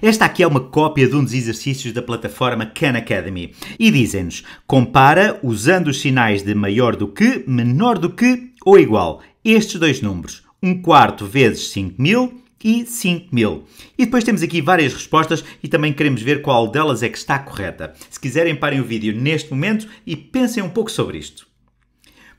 Esta aqui é uma cópia de um dos exercícios da plataforma Khan Academy e dizem-nos: compara usando os sinais de maior do que, menor do que ou igual estes dois números, 1 um quarto vezes 5000 e 5000. E depois temos aqui várias respostas e também queremos ver qual delas é que está correta. Se quiserem, parem o vídeo neste momento e pensem um pouco sobre isto.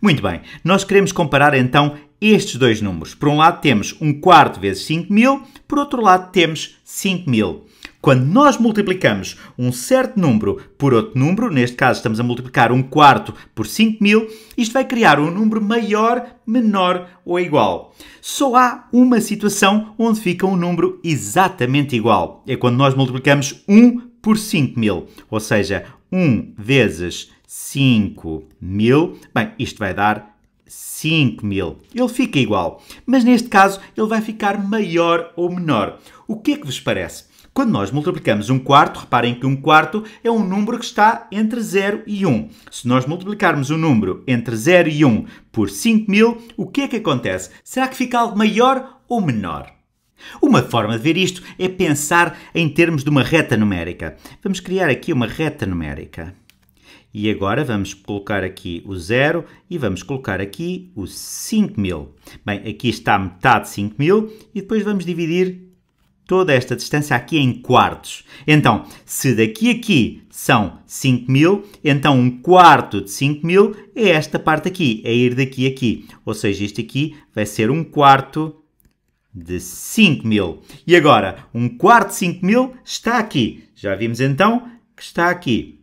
Muito bem, nós queremos comparar então estes dois números. Por um lado temos 1 quarto vezes 5 mil, por outro lado temos 5 mil. Quando nós multiplicamos um certo número por outro número, neste caso estamos a multiplicar 1 quarto por 5 mil, isto vai criar um número maior, menor ou igual. Só há uma situação onde fica um número exatamente igual. É quando nós multiplicamos 1 por 5 mil, ou seja, 1 vezes 5 mil, Bem, isto vai dar 5 mil. Ele fica igual, mas neste caso ele vai ficar maior ou menor. O que é que vos parece? Quando nós multiplicamos um quarto, reparem que um quarto é um número que está entre 0 e 1. Um. Se nós multiplicarmos um número entre 0 e 1 um por 5 mil, o que é que acontece? Será que fica algo maior ou menor? Uma forma de ver isto é pensar em termos de uma reta numérica. Vamos criar aqui uma reta numérica. E agora vamos colocar aqui o 0 e vamos colocar aqui o 5000. Bem, aqui está metade de 5000 e depois vamos dividir toda esta distância aqui em quartos. Então, se daqui a aqui são 5.000, então um quarto de 5.000 é esta parte aqui, é ir daqui a aqui. Ou seja, isto aqui vai ser um quarto de 5.000. E agora, um quarto de 5.000 está aqui. Já vimos então que está aqui.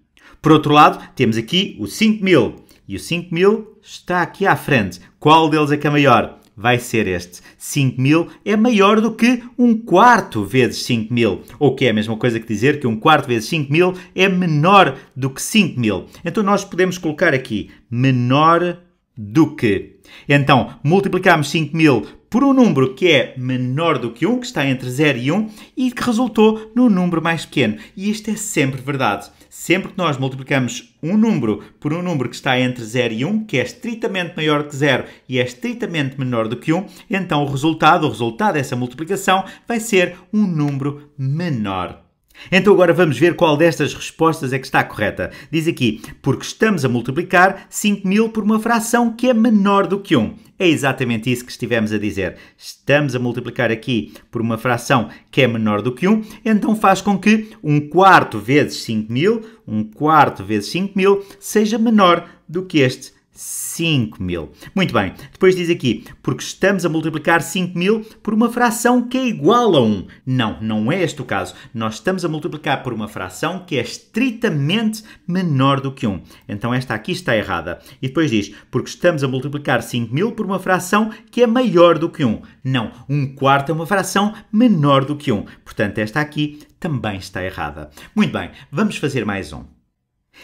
Por outro lado, temos aqui o 5000 e o 5000 está aqui à frente. Qual deles é que é maior? Vai ser este. 5000 é maior do que um quarto vezes 5000, ou que é a mesma coisa que dizer que um quarto vezes 5000 é menor do que 5000. Então nós podemos colocar aqui menor do que. Então, multiplicámos 5000 por um número que é menor do que 1, que está entre 0 e 1, e que resultou num número mais pequeno. E isto é sempre verdade. Sempre que nós multiplicamos um número por um número que está entre 0 e 1, que é estritamente maior que 0 e é estritamente menor do que 1, então o resultado, o resultado dessa multiplicação vai ser um número menor. Então agora vamos ver qual destas respostas é que está correta. Diz aqui, porque estamos a multiplicar 5.000 por uma fração que é menor do que 1. É exatamente isso que estivemos a dizer. Estamos a multiplicar aqui por uma fração que é menor do que 1, então faz com que 1 quarto vezes 5.000, 1 quarto vezes 5.000, seja menor do que este 5 mil. Muito bem, depois diz aqui, porque estamos a multiplicar 5 mil por uma fração que é igual a 1. Não, não é este o caso. Nós estamos a multiplicar por uma fração que é estritamente menor do que 1. Então esta aqui está errada. E depois diz, porque estamos a multiplicar 5 mil por uma fração que é maior do que 1. Não, 1 quarto é uma fração menor do que 1. Portanto, esta aqui também está errada. Muito bem, vamos fazer mais um.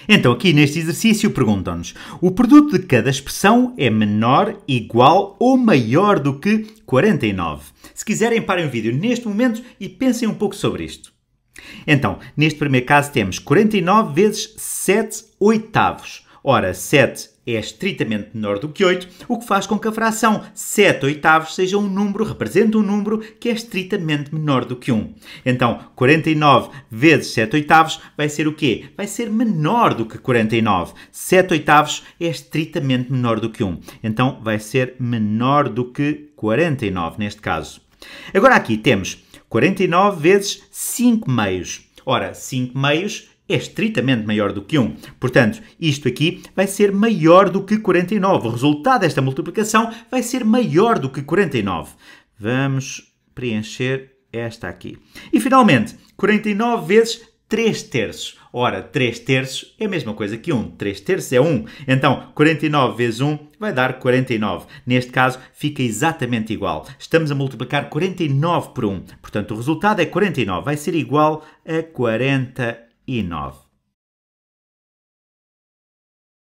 Então, aqui neste exercício, perguntam-nos: o produto de cada expressão é menor, igual ou maior do que 49? Se quiserem, parem o vídeo neste momento e pensem um pouco sobre isto. Então, neste primeiro caso, temos 49 vezes 7 oitavos. Ora, 7 é estritamente menor do que 8, o que faz com que a fração 7 oitavos seja um número, represente um número que é estritamente menor do que 1. Então, 49 vezes 7 oitavos vai ser o quê? Vai ser menor do que 49. 7 oitavos é estritamente menor do que 1. Então, vai ser menor do que 49 neste caso. Agora aqui temos 49 vezes 5 meios. Ora, 5 meios é estritamente maior do que 1. Portanto, isto aqui vai ser maior do que 49. O resultado desta multiplicação vai ser maior do que 49. Vamos preencher esta aqui. E finalmente, 49 vezes 3 terços. Ora, 3 terços é a mesma coisa que 1. 3 terços é 1. Então, 49 vezes 1 vai dar 49. Neste caso, fica exatamente igual. Estamos a multiplicar 49 por 1. Portanto, o resultado é 49. Vai ser igual a 49. enough